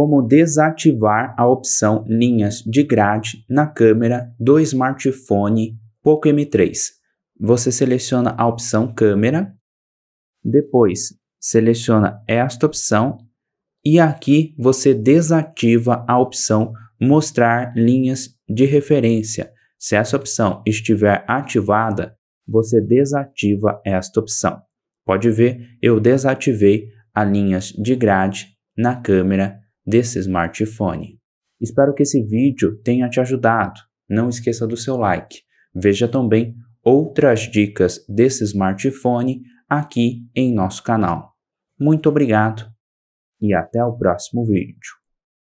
como desativar a opção linhas de grade na câmera do smartphone Poco M3. Você seleciona a opção câmera, depois seleciona esta opção e aqui você desativa a opção mostrar linhas de referência. Se essa opção estiver ativada, você desativa esta opção. Pode ver, eu desativei as linhas de grade na câmera desse smartphone. Espero que esse vídeo tenha te ajudado. Não esqueça do seu like. Veja também outras dicas desse smartphone aqui em nosso canal. Muito obrigado e até o próximo vídeo.